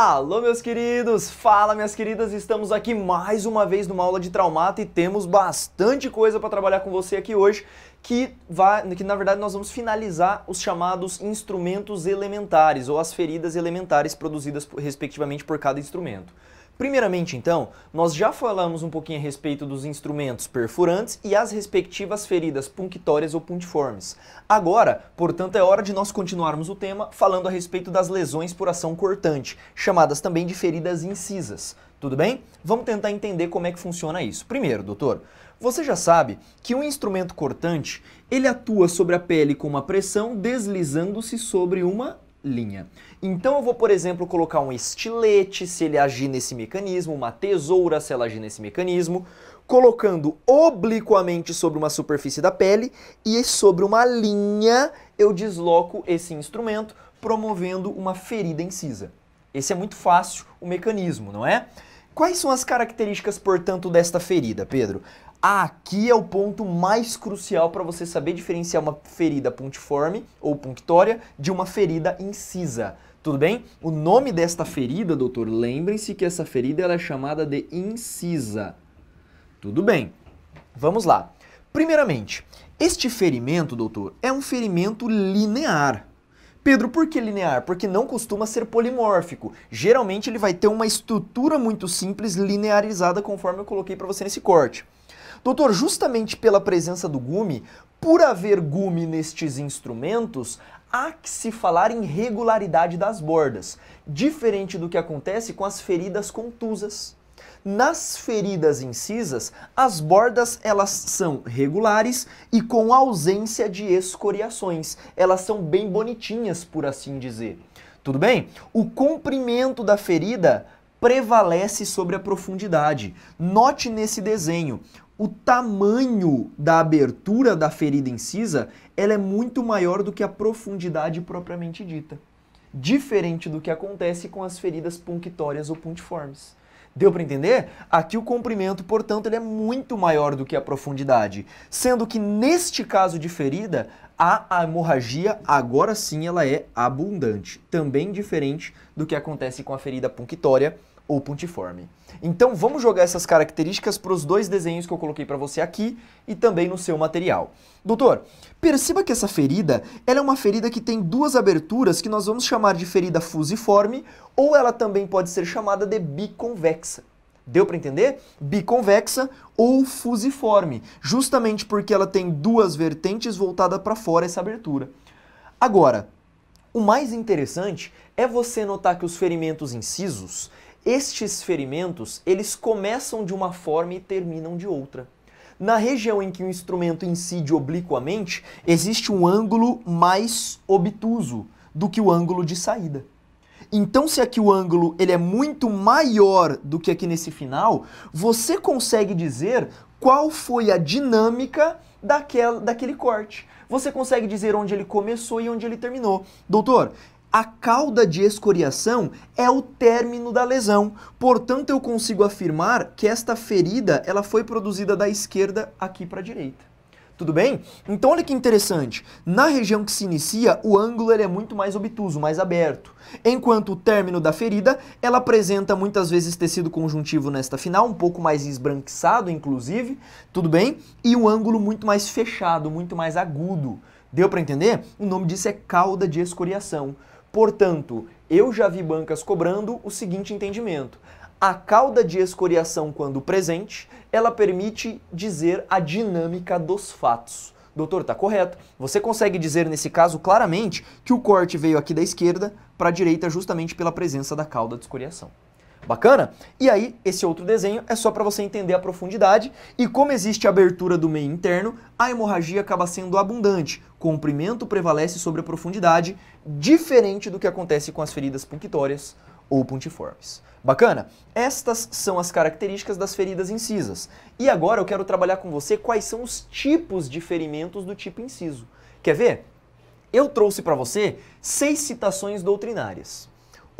Alô, meus queridos! Fala, minhas queridas! Estamos aqui mais uma vez numa aula de traumata e temos bastante coisa para trabalhar com você aqui hoje, que, vai, que na verdade nós vamos finalizar os chamados instrumentos elementares ou as feridas elementares produzidas respectivamente por cada instrumento. Primeiramente, então, nós já falamos um pouquinho a respeito dos instrumentos perfurantes e as respectivas feridas punctórias ou puntiformes. Agora, portanto, é hora de nós continuarmos o tema falando a respeito das lesões por ação cortante, chamadas também de feridas incisas. Tudo bem? Vamos tentar entender como é que funciona isso. Primeiro, doutor, você já sabe que um instrumento cortante, ele atua sobre a pele com uma pressão deslizando-se sobre uma linha. Então eu vou, por exemplo, colocar um estilete, se ele agir nesse mecanismo, uma tesoura, se ela agir nesse mecanismo, colocando obliquamente sobre uma superfície da pele e sobre uma linha eu desloco esse instrumento, promovendo uma ferida incisa. Esse é muito fácil o mecanismo, não é? Quais são as características, portanto, desta ferida, Pedro? Aqui é o ponto mais crucial para você saber diferenciar uma ferida pontiforme ou punctória de uma ferida incisa. Tudo bem? O nome desta ferida, doutor, lembrem-se que essa ferida ela é chamada de incisa. Tudo bem. Vamos lá. Primeiramente, este ferimento, doutor, é um ferimento linear. Pedro, por que linear? Porque não costuma ser polimórfico. Geralmente ele vai ter uma estrutura muito simples linearizada, conforme eu coloquei para você nesse corte. Doutor, justamente pela presença do gume, por haver gume nestes instrumentos, há que se falar em regularidade das bordas, diferente do que acontece com as feridas contusas. Nas feridas incisas, as bordas elas são regulares e com ausência de escoriações. Elas são bem bonitinhas, por assim dizer. Tudo bem? O comprimento da ferida prevalece sobre a profundidade. Note nesse desenho, o tamanho da abertura da ferida incisa ela é muito maior do que a profundidade propriamente dita. Diferente do que acontece com as feridas punctórias ou puntiformes. Deu para entender? Aqui o comprimento, portanto, ele é muito maior do que a profundidade, sendo que neste caso de ferida, a hemorragia agora sim ela é abundante, também diferente do que acontece com a ferida punctória ou pontiforme. Então vamos jogar essas características para os dois desenhos que eu coloquei para você aqui e também no seu material. Doutor, perceba que essa ferida ela é uma ferida que tem duas aberturas que nós vamos chamar de ferida fusiforme ou ela também pode ser chamada de biconvexa. Deu para entender? Biconvexa ou fusiforme, justamente porque ela tem duas vertentes voltada para fora essa abertura. Agora, o mais interessante é você notar que os ferimentos incisos, estes ferimentos, eles começam de uma forma e terminam de outra. Na região em que o instrumento incide obliquamente, existe um ângulo mais obtuso do que o ângulo de saída. Então, se aqui o ângulo ele é muito maior do que aqui nesse final, você consegue dizer qual foi a dinâmica daquela, daquele corte. Você consegue dizer onde ele começou e onde ele terminou. Doutor, a cauda de escoriação é o término da lesão. Portanto, eu consigo afirmar que esta ferida ela foi produzida da esquerda aqui para a direita. Tudo bem? Então olha que interessante. Na região que se inicia, o ângulo ele é muito mais obtuso, mais aberto. Enquanto o término da ferida, ela apresenta muitas vezes tecido conjuntivo nesta final, um pouco mais esbranquiçado, inclusive, tudo bem? E um ângulo muito mais fechado, muito mais agudo. Deu para entender? O nome disso é cauda de escoriação. Portanto, eu já vi bancas cobrando o seguinte entendimento: a cauda de escoriação, quando presente, ela permite dizer a dinâmica dos fatos. Doutor, tá correto. Você consegue dizer nesse caso claramente que o corte veio aqui da esquerda para a direita justamente pela presença da cauda de escoriação. Bacana? E aí, esse outro desenho é só para você entender a profundidade e como existe abertura do meio interno, a hemorragia acaba sendo abundante. Comprimento prevalece sobre a profundidade, diferente do que acontece com as feridas punctórias ou pontiformes. Bacana? Estas são as características das feridas incisas. E agora eu quero trabalhar com você quais são os tipos de ferimentos do tipo inciso. Quer ver? Eu trouxe para você seis citações doutrinárias.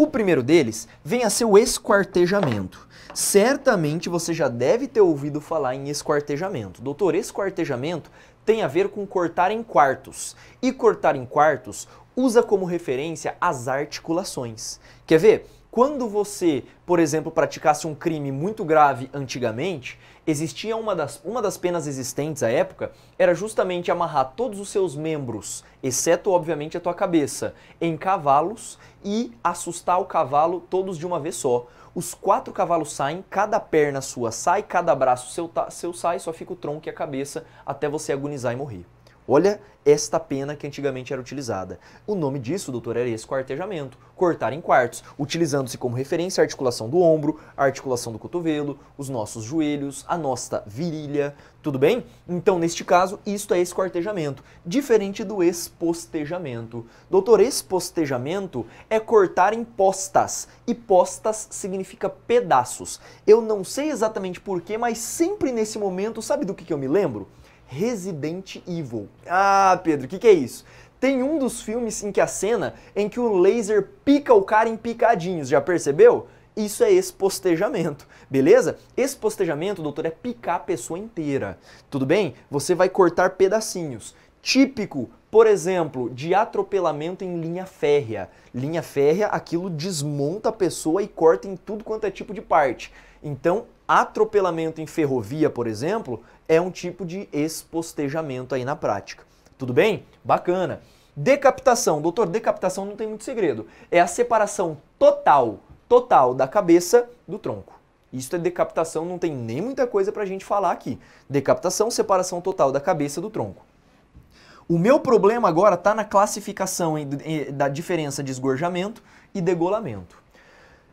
O primeiro deles vem a ser o esquartejamento. Certamente você já deve ter ouvido falar em esquartejamento. Doutor, esquartejamento tem a ver com cortar em quartos. E cortar em quartos usa como referência as articulações. Quer ver? Quando você, por exemplo, praticasse um crime muito grave antigamente, existia uma das, uma das penas existentes à época, era justamente amarrar todos os seus membros, exceto obviamente a tua cabeça, em cavalos e assustar o cavalo todos de uma vez só. Os quatro cavalos saem, cada perna sua sai, cada braço seu, seu sai, só fica o tronco e a cabeça até você agonizar e morrer. Olha esta pena que antigamente era utilizada. O nome disso, doutor, era esquartejamento, cortar em quartos, utilizando-se como referência a articulação do ombro, a articulação do cotovelo, os nossos joelhos, a nossa virilha, tudo bem? Então, neste caso, isto é esquartejamento, diferente do espostejamento. Doutor, espostejamento é cortar em postas, e postas significa pedaços. Eu não sei exatamente porquê, mas sempre nesse momento, sabe do que, que eu me lembro? Resident Evil. Ah, Pedro, o que, que é isso? Tem um dos filmes em que a cena em que o laser pica o cara em picadinhos, já percebeu? Isso é espostejamento, beleza? Espostejamento, doutor, é picar a pessoa inteira. Tudo bem? Você vai cortar pedacinhos. Típico, por exemplo, de atropelamento em linha férrea. Linha férrea, aquilo desmonta a pessoa e corta em tudo quanto é tipo de parte. Então, atropelamento em ferrovia, por exemplo, é um tipo de espostejamento aí na prática. Tudo bem? Bacana. Decapitação. Doutor, decapitação não tem muito segredo. É a separação total, total da cabeça do tronco. Isso é decapitação, não tem nem muita coisa pra gente falar aqui. Decapitação, separação total da cabeça do tronco. O meu problema agora está na classificação da diferença de esgorjamento e degolamento.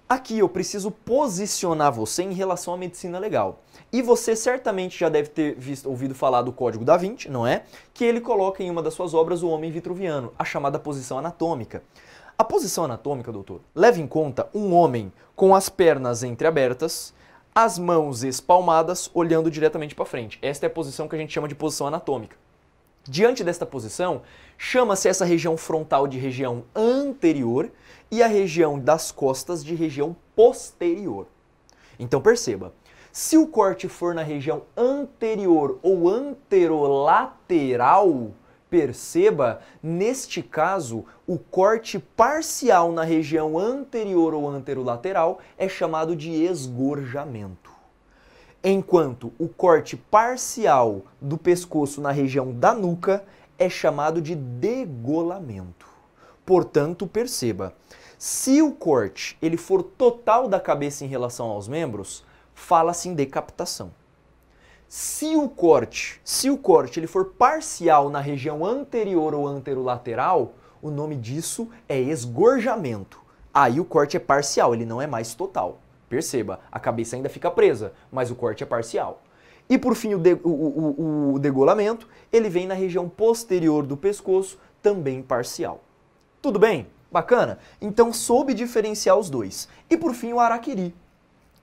Aqui eu preciso posicionar você em relação à medicina legal. E você certamente já deve ter visto, ouvido falar do Código da Vinci, não é? Que ele coloca em uma das suas obras o homem vitruviano, a chamada posição anatômica. A posição anatômica, doutor, leva em conta um homem com as pernas entreabertas, as mãos espalmadas, olhando diretamente para frente. Esta é a posição que a gente chama de posição anatômica. Diante desta posição, chama-se essa região frontal de região anterior e a região das costas de região posterior. Então perceba, se o corte for na região anterior ou anterolateral, perceba, neste caso, o corte parcial na região anterior ou anterolateral é chamado de esgorjamento. Enquanto o corte parcial do pescoço na região da nuca é chamado de degolamento. Portanto, perceba, se o corte ele for total da cabeça em relação aos membros, fala-se em decapitação. Se o corte, se o corte ele for parcial na região anterior ou anterolateral, o nome disso é esgorjamento. Aí o corte é parcial, ele não é mais total. Perceba, a cabeça ainda fica presa, mas o corte é parcial. E por fim, o, de, o, o, o degolamento, ele vem na região posterior do pescoço, também parcial. Tudo bem? Bacana? Então soube diferenciar os dois. E por fim o araquiri.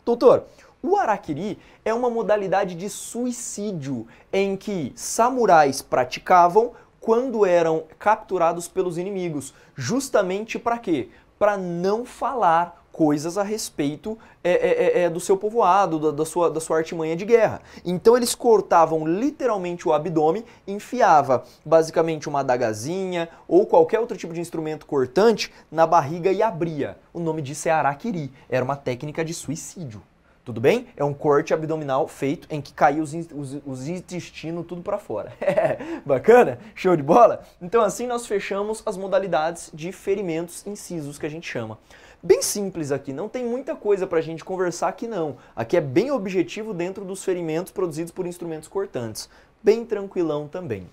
Doutor, o araquiri é uma modalidade de suicídio em que samurais praticavam quando eram capturados pelos inimigos, justamente para quê? Para não falar coisas a respeito é, é, é, é, do seu povoado, da, da, sua, da sua artimanha de guerra. Então eles cortavam literalmente o abdômen, enfiava basicamente uma adagazinha ou qualquer outro tipo de instrumento cortante na barriga e abria. O nome disso é araquiri, era uma técnica de suicídio. Tudo bem? É um corte abdominal feito em que caiu os, os, os intestinos tudo para fora. É, bacana? Show de bola? Então assim nós fechamos as modalidades de ferimentos incisos que a gente chama bem simples aqui, não tem muita coisa para a gente conversar aqui não. Aqui é bem objetivo dentro dos ferimentos produzidos por instrumentos cortantes. Bem tranquilão também.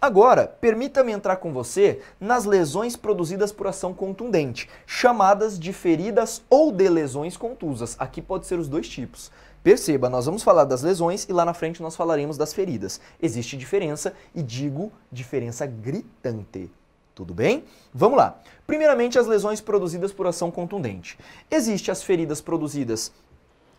Agora, permita-me entrar com você nas lesões produzidas por ação contundente, chamadas de feridas ou de lesões contusas. Aqui pode ser os dois tipos. Perceba, nós vamos falar das lesões e lá na frente nós falaremos das feridas. Existe diferença e digo diferença gritante. Tudo bem? Vamos lá. Primeiramente, as lesões produzidas por ação contundente. Existem as feridas produzidas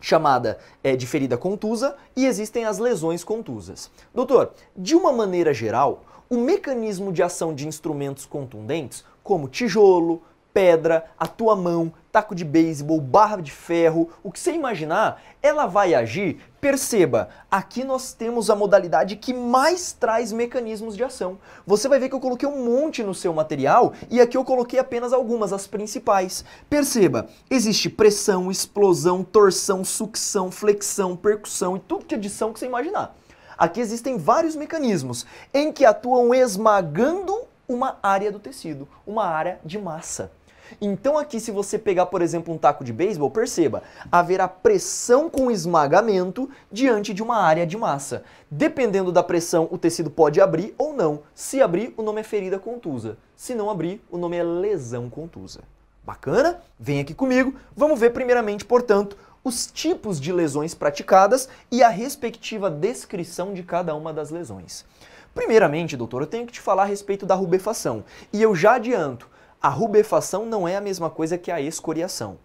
chamada é, de ferida contusa e existem as lesões contusas. Doutor, de uma maneira geral, o mecanismo de ação de instrumentos contundentes, como tijolo, pedra, a tua mão, taco de beisebol, barra de ferro, o que você imaginar, ela vai agir. Perceba, aqui nós temos a modalidade que mais traz mecanismos de ação. Você vai ver que eu coloquei um monte no seu material e aqui eu coloquei apenas algumas, as principais. Perceba, existe pressão, explosão, torção, sucção, flexão, percussão e tudo que é adição que você imaginar. Aqui existem vários mecanismos em que atuam esmagando uma área do tecido, uma área de massa. Então aqui se você pegar, por exemplo, um taco de beisebol, perceba, haverá pressão com esmagamento diante de uma área de massa. Dependendo da pressão, o tecido pode abrir ou não. Se abrir, o nome é ferida contusa. Se não abrir, o nome é lesão contusa. Bacana? Vem aqui comigo. Vamos ver primeiramente, portanto, os tipos de lesões praticadas e a respectiva descrição de cada uma das lesões. Primeiramente, doutor, eu tenho que te falar a respeito da rubefação. E eu já adianto, a rubefação não é a mesma coisa que a escoriação.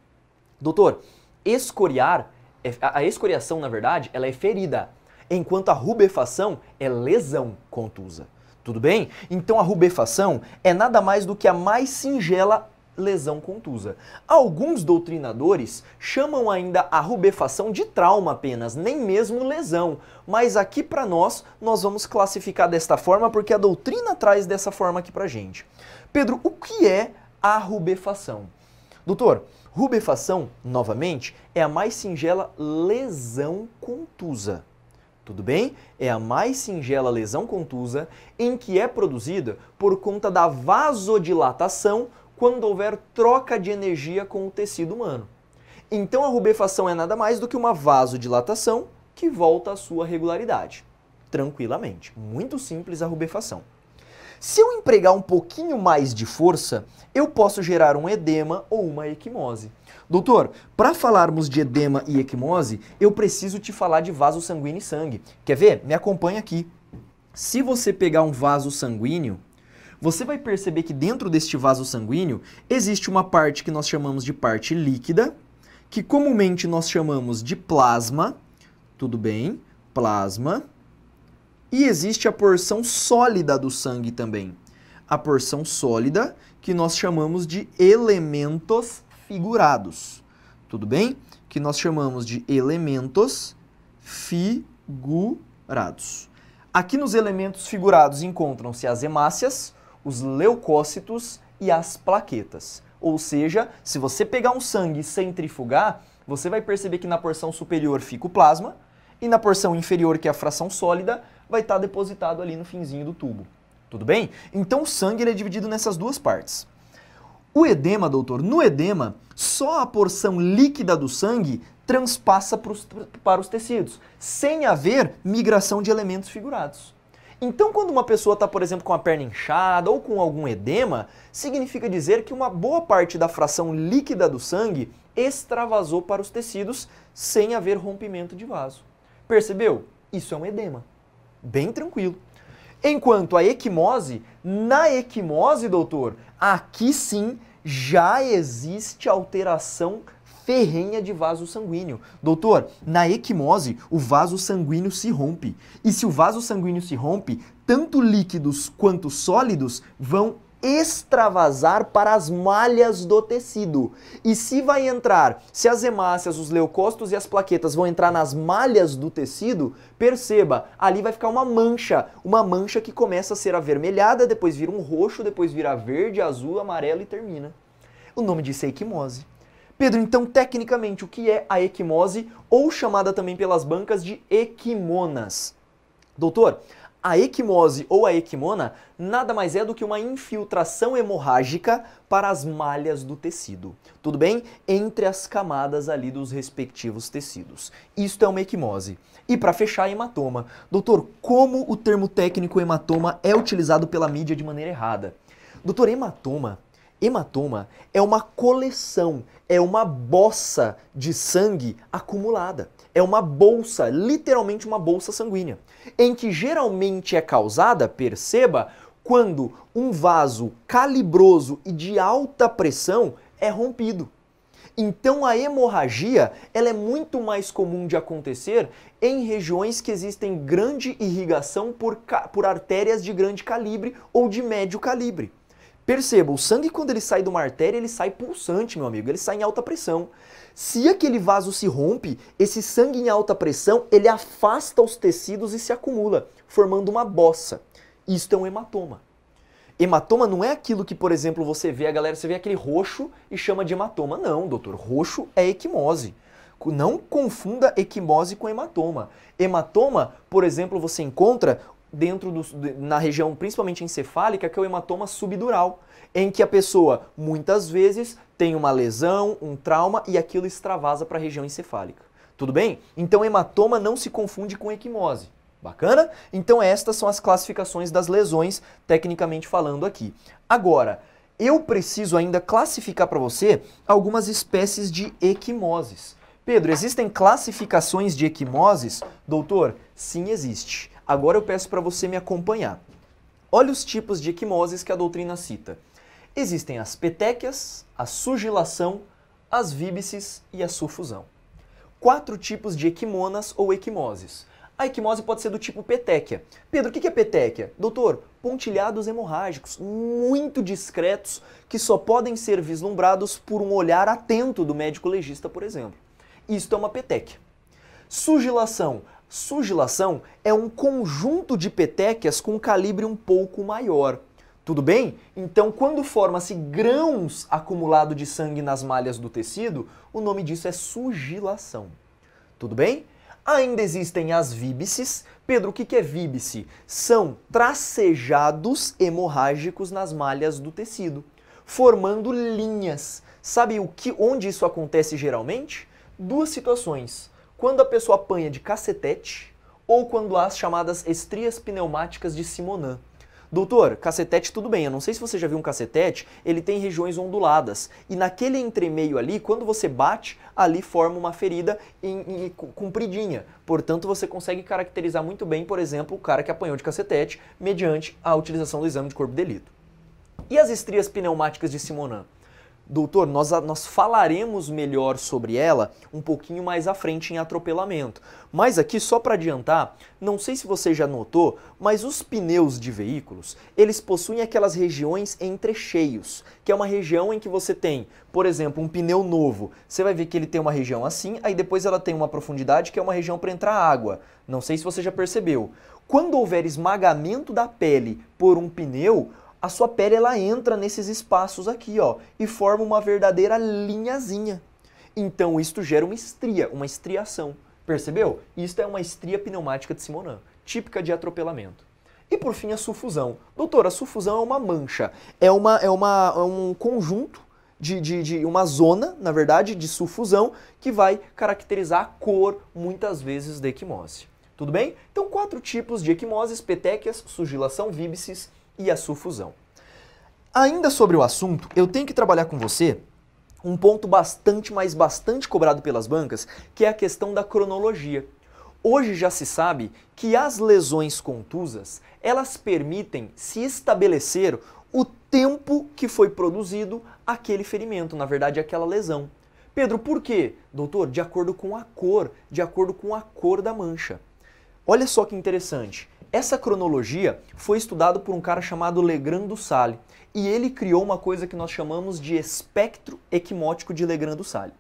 Doutor, escoriar, é, a escoriação, na verdade, ela é ferida, enquanto a rubefação é lesão contusa. Tudo bem? Então a rubefação é nada mais do que a mais singela lesão contusa. Alguns doutrinadores chamam ainda a rubefação de trauma apenas, nem mesmo lesão, mas aqui para nós nós vamos classificar desta forma porque a doutrina traz dessa forma aqui para gente. Pedro, o que é a rubefação? Doutor, rubefação, novamente, é a mais singela lesão contusa. Tudo bem? É a mais singela lesão contusa em que é produzida por conta da vasodilatação quando houver troca de energia com o tecido humano. Então a rubefação é nada mais do que uma vasodilatação que volta à sua regularidade. Tranquilamente. Muito simples a rubefação. Se eu empregar um pouquinho mais de força, eu posso gerar um edema ou uma equimose. Doutor, para falarmos de edema e equimose, eu preciso te falar de vaso sanguíneo e sangue. Quer ver? Me acompanha aqui. Se você pegar um vaso sanguíneo, você vai perceber que dentro deste vaso sanguíneo existe uma parte que nós chamamos de parte líquida, que comumente nós chamamos de plasma, tudo bem? Plasma. E existe a porção sólida do sangue também. A porção sólida que nós chamamos de elementos figurados. Tudo bem? Que nós chamamos de elementos figurados. Aqui nos elementos figurados encontram-se as hemácias, os leucócitos e as plaquetas. Ou seja, se você pegar um sangue e centrifugar, você vai perceber que na porção superior fica o plasma e na porção inferior, que é a fração sólida, vai estar tá depositado ali no finzinho do tubo. Tudo bem? Então o sangue ele é dividido nessas duas partes. O edema, doutor, no edema, só a porção líquida do sangue transpassa pros, para os tecidos, sem haver migração de elementos figurados. Então, quando uma pessoa está, por exemplo, com a perna inchada ou com algum edema, significa dizer que uma boa parte da fração líquida do sangue extravasou para os tecidos sem haver rompimento de vaso. Percebeu? Isso é um edema bem tranquilo. Enquanto a equimose, na equimose, doutor, aqui sim já existe alteração ferrenha de vaso sanguíneo. Doutor, na equimose, o vaso sanguíneo se rompe. E se o vaso sanguíneo se rompe, tanto líquidos quanto sólidos vão extravasar para as malhas do tecido. E se vai entrar, se as hemácias, os leucócitos e as plaquetas vão entrar nas malhas do tecido, perceba, ali vai ficar uma mancha, uma mancha que começa a ser avermelhada, depois vira um roxo, depois vira verde, azul, amarelo e termina. O nome disso é equimose. Pedro, então tecnicamente o que é a equimose ou chamada também pelas bancas de equimonas? Doutor, a equimose ou a equimona nada mais é do que uma infiltração hemorrágica para as malhas do tecido. Tudo bem? Entre as camadas ali dos respectivos tecidos. Isto é uma equimose. E para fechar, hematoma. Doutor, como o termo técnico hematoma é utilizado pela mídia de maneira errada? Doutor, hematoma Hematoma é uma coleção, é uma bossa de sangue acumulada. É uma bolsa, literalmente uma bolsa sanguínea, em que geralmente é causada, perceba, quando um vaso calibroso e de alta pressão é rompido. Então a hemorragia ela é muito mais comum de acontecer em regiões que existem grande irrigação por, por artérias de grande calibre ou de médio calibre. Perceba, o sangue quando ele sai de uma artéria, ele sai pulsante, meu amigo, ele sai em alta pressão. Se aquele vaso se rompe, esse sangue em alta pressão, ele afasta os tecidos e se acumula, formando uma bossa. Isto é um hematoma. Hematoma não é aquilo que, por exemplo, você vê a galera, você vê aquele roxo e chama de hematoma. Não, doutor, roxo é equimose. Não confunda equimose com hematoma. Hematoma, por exemplo, você encontra dentro do, na região principalmente encefálica, que é o hematoma subdural, em que a pessoa muitas vezes tem uma lesão, um trauma e aquilo extravasa para a região encefálica. Tudo bem? Então hematoma não se confunde com equimose. Bacana? Então estas são as classificações das lesões, tecnicamente falando aqui. Agora, eu preciso ainda classificar para você algumas espécies de equimoses. Pedro, existem classificações de equimoses? Doutor, sim existe. Agora eu peço para você me acompanhar. Olha os tipos de equimoses que a doutrina cita. Existem as petequias, a sugilação, as víbices e a sufusão. Quatro tipos de equimonas ou equimoses. A equimose pode ser do tipo petequia. Pedro, o que é petequia? Doutor, pontilhados hemorrágicos, muito discretos, que só podem ser vislumbrados por um olhar atento do médico legista, por exemplo. Isto é uma petequia. Sugilação. Sugilação é um conjunto de petécias com calibre um pouco maior. Tudo bem? Então, quando forma-se grãos acumulado de sangue nas malhas do tecido, o nome disso é sugilação. Tudo bem? Ainda existem as víbices. Pedro, o que é víbice? São tracejados hemorrágicos nas malhas do tecido, formando linhas. Sabe o que, onde isso acontece geralmente? Duas situações quando a pessoa apanha de cacetete ou quando há as chamadas estrias pneumáticas de Simonan. Doutor, cacetete tudo bem, eu não sei se você já viu um cacetete, ele tem regiões onduladas. E naquele entremeio ali, quando você bate, ali forma uma ferida em, em, compridinha. Portanto, você consegue caracterizar muito bem, por exemplo, o cara que apanhou de cacetete mediante a utilização do exame de corpo de delito. E as estrias pneumáticas de Simonan. Doutor, nós, nós falaremos melhor sobre ela um pouquinho mais à frente em atropelamento. Mas aqui, só para adiantar, não sei se você já notou, mas os pneus de veículos, eles possuem aquelas regiões entre cheios, que é uma região em que você tem, por exemplo, um pneu novo. Você vai ver que ele tem uma região assim, aí depois ela tem uma profundidade que é uma região para entrar água. Não sei se você já percebeu. Quando houver esmagamento da pele por um pneu, a sua pele ela entra nesses espaços aqui, ó, e forma uma verdadeira linhazinha. Então isto gera uma estria, uma estriação. Percebeu? Isto é uma estria pneumática de Simonan típica de atropelamento. E por fim a sufusão. doutor a sufusão é uma mancha, é, uma, é, uma, é um conjunto de, de, de, uma zona, na verdade, de sulfusão, que vai caracterizar a cor, muitas vezes, da equimose. Tudo bem? Então, quatro tipos de equimoses, petequias, sugilação, víbices e a sufusão. Ainda sobre o assunto, eu tenho que trabalhar com você um ponto bastante, mas bastante cobrado pelas bancas, que é a questão da cronologia. Hoje já se sabe que as lesões contusas, elas permitem se estabelecer o tempo que foi produzido aquele ferimento, na verdade aquela lesão. Pedro, por quê? Doutor, de acordo com a cor, de acordo com a cor da mancha. Olha só que interessante. Essa cronologia foi estudada por um cara chamado Legrand do Salle, e ele criou uma coisa que nós chamamos de espectro equimótico de Legrand do Salle.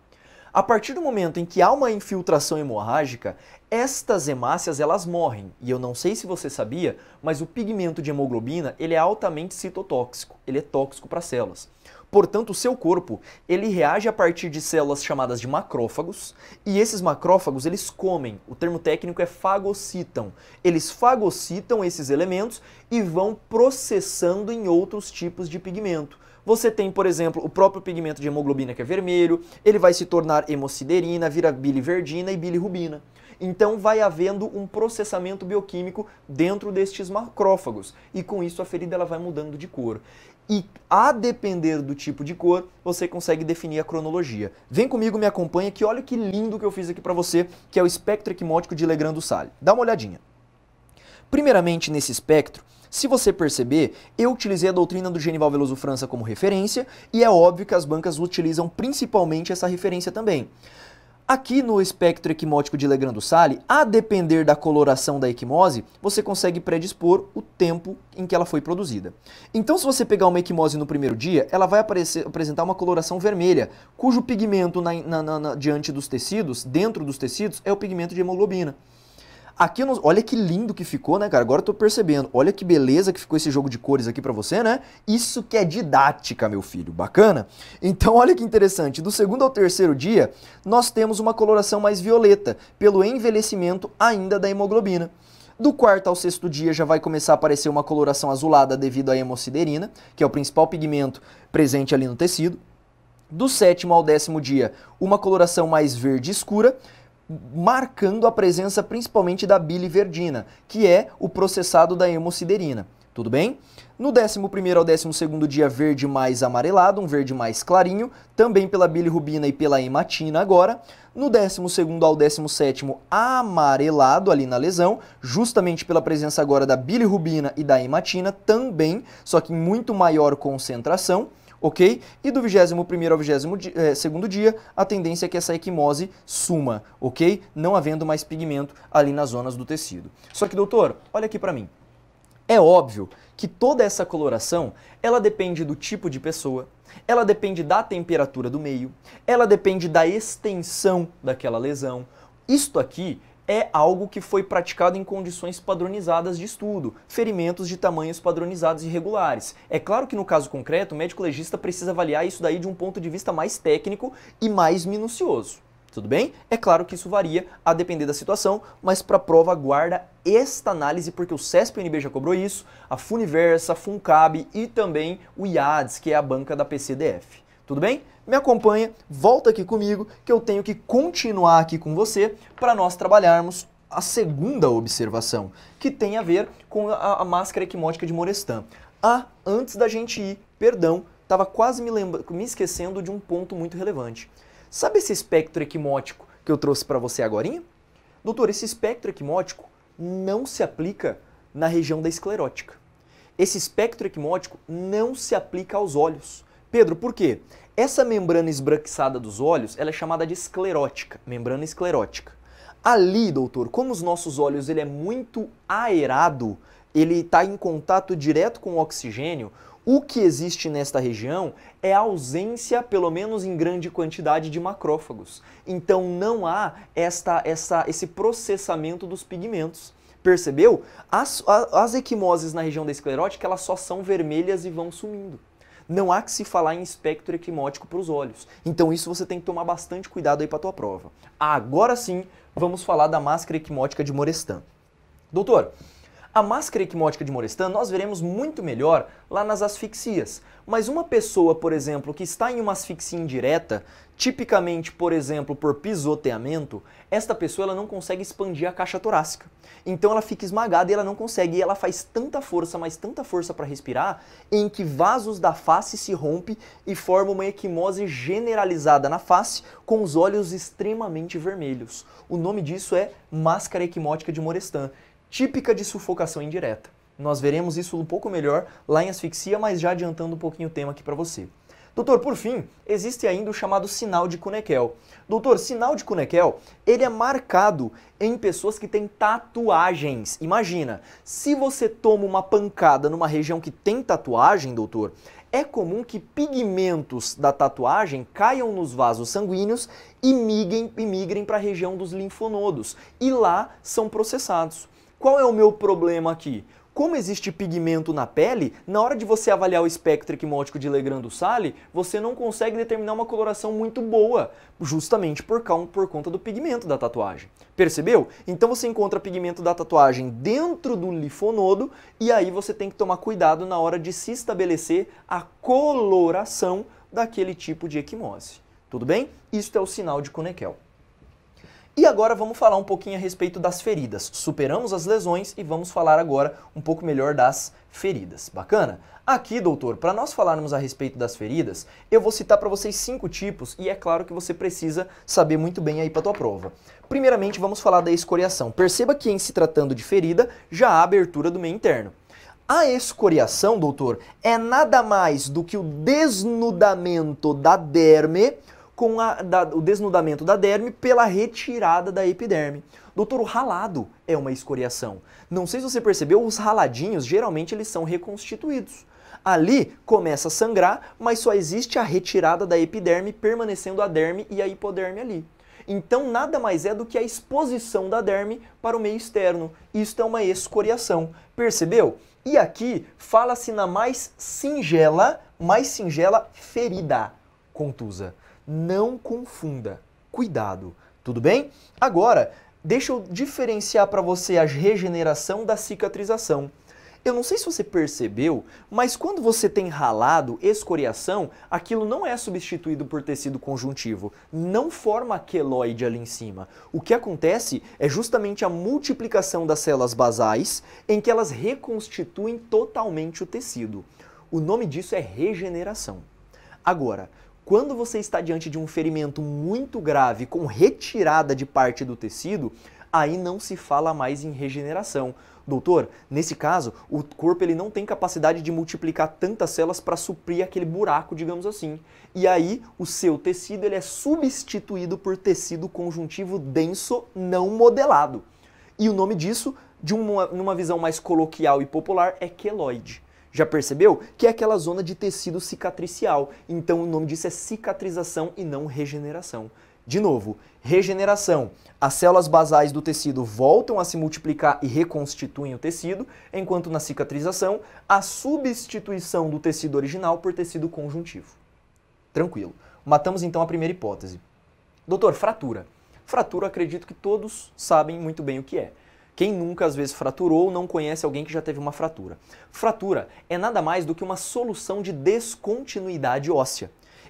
A partir do momento em que há uma infiltração hemorrágica, estas hemácias elas morrem. E eu não sei se você sabia, mas o pigmento de hemoglobina ele é altamente citotóxico, ele é tóxico para células. Portanto, o seu corpo, ele reage a partir de células chamadas de macrófagos, e esses macrófagos, eles comem. O termo técnico é fagocitam. Eles fagocitam esses elementos e vão processando em outros tipos de pigmento. Você tem, por exemplo, o próprio pigmento de hemoglobina que é vermelho, ele vai se tornar hemociderina, vira biliverdina e bilirrubina. Então vai havendo um processamento bioquímico dentro destes macrófagos e com isso a ferida ela vai mudando de cor e a depender do tipo de cor, você consegue definir a cronologia. Vem comigo, me acompanha, que olha que lindo que eu fiz aqui para você, que é o espectro equimótico de Legrand-Dussali. Dá uma olhadinha. Primeiramente, nesse espectro, se você perceber, eu utilizei a doutrina do Genival Veloso França como referência, e é óbvio que as bancas utilizam principalmente essa referência também. Aqui no espectro equimótico de legrand sale a depender da coloração da equimose, você consegue predispor o tempo em que ela foi produzida. Então, se você pegar uma equimose no primeiro dia, ela vai aparecer, apresentar uma coloração vermelha, cujo pigmento na, na, na, diante dos tecidos, dentro dos tecidos, é o pigmento de hemoglobina. Aqui, olha que lindo que ficou, né, cara? Agora eu tô percebendo. Olha que beleza que ficou esse jogo de cores aqui para você, né? Isso que é didática, meu filho. Bacana? Então, olha que interessante. Do segundo ao terceiro dia, nós temos uma coloração mais violeta, pelo envelhecimento ainda da hemoglobina. Do quarto ao sexto dia já vai começar a aparecer uma coloração azulada devido à hemociderina, que é o principal pigmento presente ali no tecido. Do sétimo ao décimo dia, uma coloração mais verde escura marcando a presença principalmente da biliverdina, que é o processado da hemociderina. Tudo bem? No 11 ao 12 dia, verde mais amarelado, um verde mais clarinho, também pela bilirrubina e pela hematina agora. No 12 ao 17 amarelado ali na lesão, justamente pela presença agora da bilirrubina e da hematina também, só que em muito maior concentração ok? E do 21º ao 22 eh, segundo dia, a tendência é que essa equimose suma, ok? Não havendo mais pigmento ali nas zonas do tecido. Só que, doutor, olha aqui para mim. É óbvio que toda essa coloração, ela depende do tipo de pessoa, ela depende da temperatura do meio, ela depende da extensão daquela lesão. Isto aqui é algo que foi praticado em condições padronizadas de estudo, ferimentos de tamanhos padronizados e regulares. É claro que no caso concreto, o médico legista precisa avaliar isso daí de um ponto de vista mais técnico e mais minucioso. Tudo bem? É claro que isso varia a depender da situação, mas para a prova guarda esta análise porque o CESP UNB já cobrou isso, a Funiversa, a Funcab e também o IADS, que é a banca da PCDF. Tudo bem? me acompanha, volta aqui comigo que eu tenho que continuar aqui com você para nós trabalharmos a segunda observação, que tem a ver com a, a máscara equimótica de Morestan. Ah, antes da gente ir, perdão, estava quase me, me esquecendo de um ponto muito relevante. Sabe esse espectro equimótico que eu trouxe para você agora? Doutor, esse espectro equimótico não se aplica na região da esclerótica. Esse espectro equimótico não se aplica aos olhos. Pedro, por quê? Essa membrana esbranquiçada dos olhos, ela é chamada de esclerótica, membrana esclerótica. Ali, doutor, como os nossos olhos ele é muito aerado, ele está em contato direto com o oxigênio, o que existe nesta região é a ausência, pelo menos em grande quantidade, de macrófagos. Então não há esta, essa, esse processamento dos pigmentos. Percebeu? As, as equimoses na região da esclerótica elas só são vermelhas e vão sumindo não há que se falar em espectro eclimótico para os olhos. Então isso você tem que tomar bastante cuidado aí para a tua prova. Agora sim, vamos falar da máscara eclimótica de Morestan. Doutor, a máscara equimótica de Morestan nós veremos muito melhor lá nas asfixias, mas uma pessoa, por exemplo, que está em uma asfixia indireta, tipicamente, por exemplo, por pisoteamento, esta pessoa ela não consegue expandir a caixa torácica. Então ela fica esmagada e ela não consegue, e ela faz tanta força, mas tanta força para respirar, em que vasos da face se rompe e forma uma equimose generalizada na face, com os olhos extremamente vermelhos. O nome disso é máscara equimótica de Morestan típica de sufocação indireta. Nós veremos isso um pouco melhor lá em asfixia, mas já adiantando um pouquinho o tema aqui para você. Doutor, por fim, existe ainda o chamado sinal de Kunekel. Doutor, sinal de Kunekel, ele é marcado em pessoas que têm tatuagens. Imagina, se você toma uma pancada numa região que tem tatuagem, doutor, é comum que pigmentos da tatuagem caiam nos vasos sanguíneos e migrem, migrem para a região dos linfonodos e lá são processados. Qual é o meu problema aqui? Como existe pigmento na pele, na hora de você avaliar o espectro equimótico de legrand Sale, você não consegue determinar uma coloração muito boa, justamente por, por conta do pigmento da tatuagem. Percebeu? Então você encontra pigmento da tatuagem dentro do linfonodo e aí você tem que tomar cuidado na hora de se estabelecer a coloração daquele tipo de equimose. Tudo bem? Isso é o sinal de Kunekel. E agora vamos falar um pouquinho a respeito das feridas. Superamos as lesões e vamos falar agora um pouco melhor das feridas. Bacana? Aqui, doutor, para nós falarmos a respeito das feridas, eu vou citar para vocês cinco tipos e é claro que você precisa saber muito bem aí para tua prova. Primeiramente, vamos falar da escoriação. Perceba que em se tratando de ferida, já há abertura do meio interno. A escoriação, doutor, é nada mais do que o desnudamento da derme com a, da, o desnudamento da derme pela retirada da epiderme. Doutor, o ralado é uma escoriação. Não sei se você percebeu, os raladinhos geralmente eles são reconstituídos. Ali começa a sangrar, mas só existe a retirada da epiderme, permanecendo a derme e a hipoderme ali. Então nada mais é do que a exposição da derme para o meio externo. Isto é uma escoriação. Percebeu? E aqui fala-se na mais singela, mais singela ferida contusa não confunda. Cuidado, tudo bem? Agora, deixa eu diferenciar para você a regeneração da cicatrização. Eu não sei se você percebeu, mas quando você tem ralado, escoriação, aquilo não é substituído por tecido conjuntivo, não forma queloide ali em cima. O que acontece é justamente a multiplicação das células basais, em que elas reconstituem totalmente o tecido. O nome disso é regeneração. Agora, quando você está diante de um ferimento muito grave com retirada de parte do tecido, aí não se fala mais em regeneração. Doutor, nesse caso, o corpo ele não tem capacidade de multiplicar tantas células para suprir aquele buraco, digamos assim. E aí, o seu tecido ele é substituído por tecido conjuntivo denso não modelado. E o nome disso, de uma, numa visão mais coloquial e popular, é queloide. Já percebeu? Que é aquela zona de tecido cicatricial. Então o nome disso é cicatrização e não regeneração. De novo, regeneração. As células basais do tecido voltam a se multiplicar e reconstituem o tecido, enquanto na cicatrização, a substituição do tecido original por tecido conjuntivo. Tranquilo. Matamos então a primeira hipótese. Doutor, fratura. Fratura, acredito que todos sabem muito bem o que é. Quem nunca às vezes fraturou não conhece alguém que já teve uma fratura. Fratura é nada mais do que uma solução de descontinuidade óssea,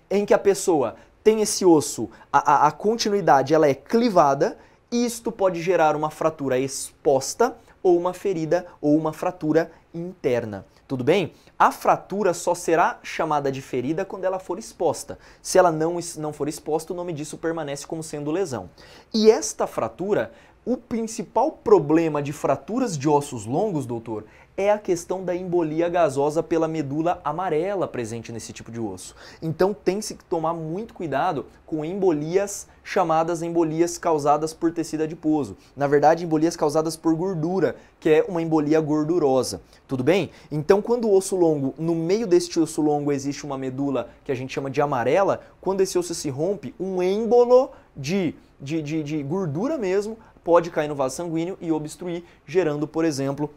em que a pessoa tem esse osso, a, a, a continuidade ela é clivada, e isto pode gerar uma fratura exposta ou uma ferida ou uma fratura interna. Tudo bem? A fratura só será chamada de ferida quando ela for exposta. Se ela não, não for exposta, o nome disso permanece como sendo lesão. E esta fratura o principal problema de fraturas de ossos longos, doutor, é a questão da embolia gasosa pela medula amarela presente nesse tipo de osso. Então tem-se que tomar muito cuidado com embolias chamadas embolias causadas por tecido adiposo. Na verdade, embolias causadas por gordura, que é uma embolia gordurosa. Tudo bem? Então, quando o osso longo, no meio deste osso longo existe uma medula que a gente chama de amarela, quando esse osso se rompe, um êmbolo de de, de, de, gordura mesmo, pode cair no vaso sanguíneo e obstruir, gerando, por exemplo,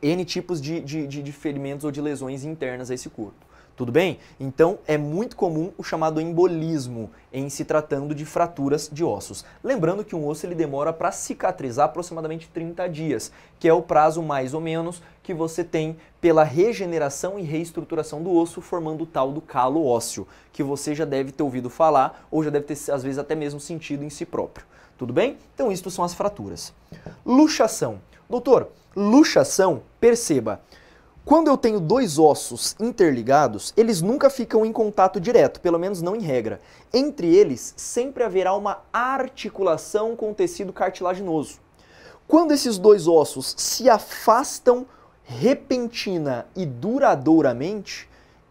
N tipos de, de, de, de ferimentos ou de lesões internas a esse corpo. Tudo bem? Então é muito comum o chamado embolismo em se tratando de fraturas de ossos. Lembrando que um osso ele demora para cicatrizar aproximadamente 30 dias, que é o prazo mais ou menos que você tem pela regeneração e reestruturação do osso, formando o tal do calo ósseo, que você já deve ter ouvido falar ou já deve ter às vezes até mesmo sentido em si próprio. Tudo bem? Então, isto são as fraturas. Luxação. Doutor, luxação, perceba, quando eu tenho dois ossos interligados, eles nunca ficam em contato direto, pelo menos não em regra. Entre eles, sempre haverá uma articulação com o tecido cartilaginoso. Quando esses dois ossos se afastam repentina e duradouramente,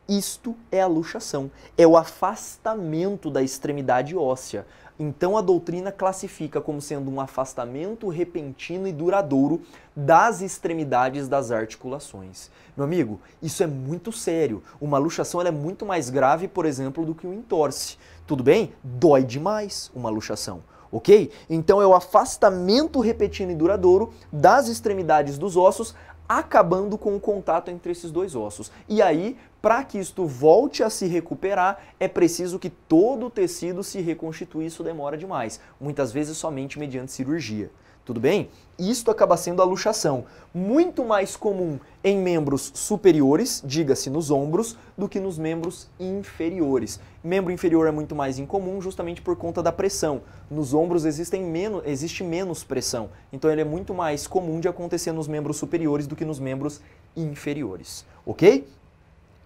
isto é a luxação, é o afastamento da extremidade óssea. Então a doutrina classifica como sendo um afastamento repentino e duradouro das extremidades das articulações. Meu amigo, isso é muito sério. Uma luxação é muito mais grave, por exemplo, do que um entorse. Tudo bem? Dói demais uma luxação ok? Então é o afastamento repentino e duradouro das extremidades dos ossos acabando com o contato entre esses dois ossos. E aí, para que isto volte a se recuperar, é preciso que todo o tecido se reconstitua e isso demora demais, muitas vezes somente mediante cirurgia tudo bem? Isto acaba sendo a luxação, muito mais comum em membros superiores, diga-se nos ombros, do que nos membros inferiores. Membro inferior é muito mais incomum justamente por conta da pressão. Nos ombros existem menos, existe menos pressão, então ele é muito mais comum de acontecer nos membros superiores do que nos membros inferiores, ok?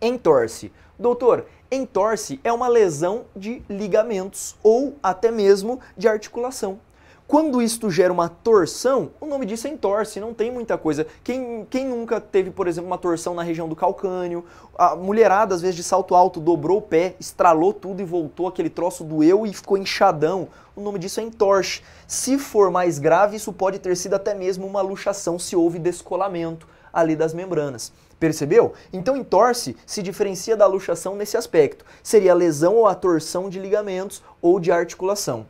Entorse. Doutor, entorse é uma lesão de ligamentos ou até mesmo de articulação quando isto gera uma torção, o nome disso é entorse, não tem muita coisa. Quem, quem nunca teve, por exemplo, uma torção na região do calcânio? A mulherada, às vezes, de salto alto, dobrou o pé, estralou tudo e voltou, aquele troço doeu e ficou inchadão. O nome disso é entorse. Se for mais grave, isso pode ter sido até mesmo uma luxação se houve descolamento ali das membranas. Percebeu? Então, entorse se diferencia da luxação nesse aspecto. Seria a lesão ou a torção de ligamentos ou de articulação.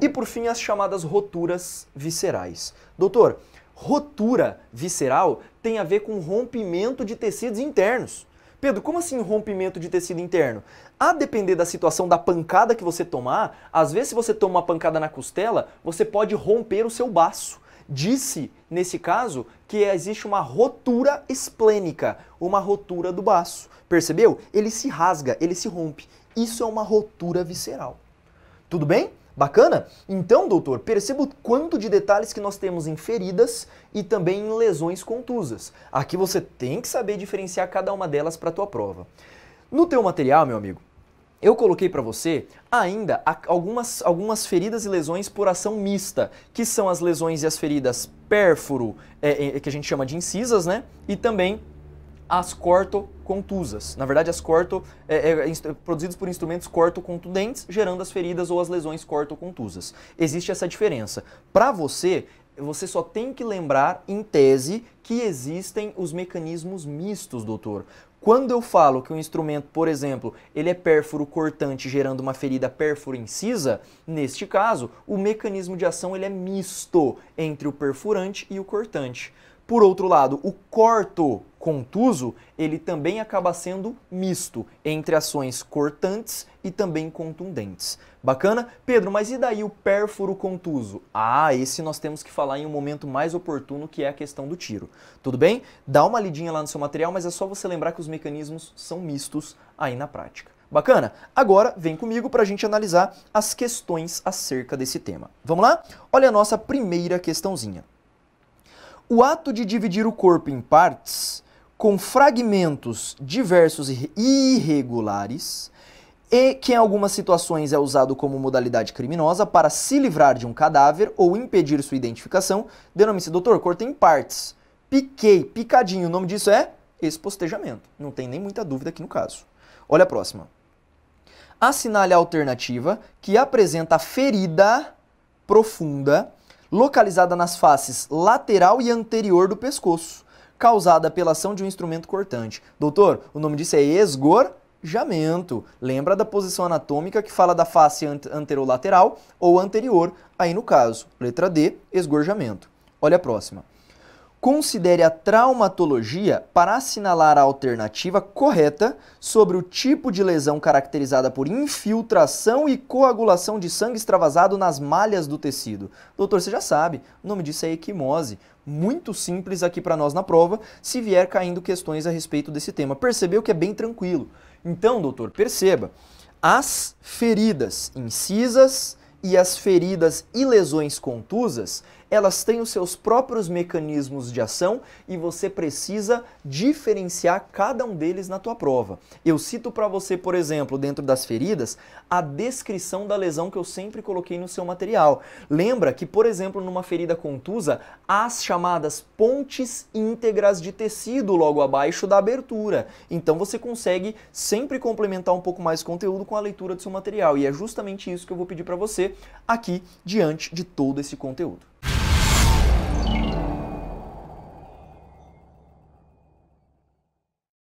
E por fim, as chamadas roturas viscerais. Doutor, rotura visceral tem a ver com rompimento de tecidos internos. Pedro, como assim rompimento de tecido interno? A depender da situação da pancada que você tomar, às vezes se você toma uma pancada na costela, você pode romper o seu baço. Disse, nesse caso, que existe uma rotura esplênica, uma rotura do baço. Percebeu? Ele se rasga, ele se rompe. Isso é uma rotura visceral. Tudo bem? Bacana? Então, doutor, perceba o quanto de detalhes que nós temos em feridas e também em lesões contusas. Aqui você tem que saber diferenciar cada uma delas para a tua prova. No teu material, meu amigo, eu coloquei para você ainda algumas, algumas feridas e lesões por ação mista, que são as lesões e as feridas pérfuro, é, é, que a gente chama de incisas, né? E também as cortocontusas. Na verdade, as corto é, é, é produzidos por instrumentos corto-contundentes, gerando as feridas ou as lesões cortocontusas. Existe essa diferença. Para você, você só tem que lembrar, em tese, que existem os mecanismos mistos, doutor. Quando eu falo que um instrumento, por exemplo, ele é pérfuro cortante gerando uma ferida pérfuro incisa, neste caso, o mecanismo de ação ele é misto entre o perfurante e o cortante. Por outro lado, o corto contuso, ele também acaba sendo misto entre ações cortantes e também contundentes. Bacana? Pedro, mas e daí o pérfuro contuso? Ah, esse nós temos que falar em um momento mais oportuno, que é a questão do tiro. Tudo bem? Dá uma lidinha lá no seu material, mas é só você lembrar que os mecanismos são mistos aí na prática. Bacana? Agora vem comigo para a gente analisar as questões acerca desse tema. Vamos lá? Olha a nossa primeira questãozinha. O ato de dividir o corpo em partes, com fragmentos diversos e irregulares, e que em algumas situações é usado como modalidade criminosa para se livrar de um cadáver ou impedir sua identificação, denomina-se doutor, cortei em partes. Piquei, picadinho, o nome disso é expostejamento. Não tem nem muita dúvida aqui no caso. Olha a próxima. Assinale a alternativa que apresenta ferida profunda localizada nas faces lateral e anterior do pescoço, causada pela ação de um instrumento cortante. Doutor, o nome disso é Jamento. Lembra da posição anatômica que fala da face anterolateral ou anterior, aí no caso, letra D, esgorjamento. Olha a próxima. Considere a traumatologia para assinalar a alternativa correta sobre o tipo de lesão caracterizada por infiltração e coagulação de sangue extravasado nas malhas do tecido. Doutor, você já sabe, o nome disso é equimose. Muito simples aqui para nós na prova, se vier caindo questões a respeito desse tema. Percebeu que é bem tranquilo. Então, doutor, perceba, as feridas incisas e as feridas e lesões contusas elas têm os seus próprios mecanismos de ação e você precisa diferenciar cada um deles na tua prova. Eu cito para você, por exemplo, dentro das feridas, a descrição da lesão que eu sempre coloquei no seu material. Lembra que, por exemplo, numa ferida contusa, há as chamadas pontes íntegras de tecido logo abaixo da abertura. Então você consegue sempre complementar um pouco mais conteúdo com a leitura do seu material e é justamente isso que eu vou pedir para você aqui diante de todo esse conteúdo.